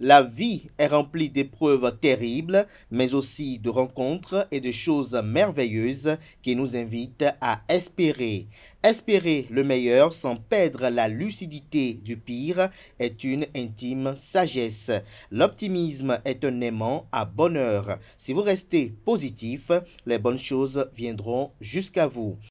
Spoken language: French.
La vie est remplie d'épreuves terribles, mais aussi de rencontres et de choses merveilleuses qui nous invitent à espérer. Espérer le meilleur sans perdre la lucidité du pire est une intime sagesse. L'optimisme est un aimant à bonheur. Si vous restez positif, les bonnes choses viendront jusqu'à vous.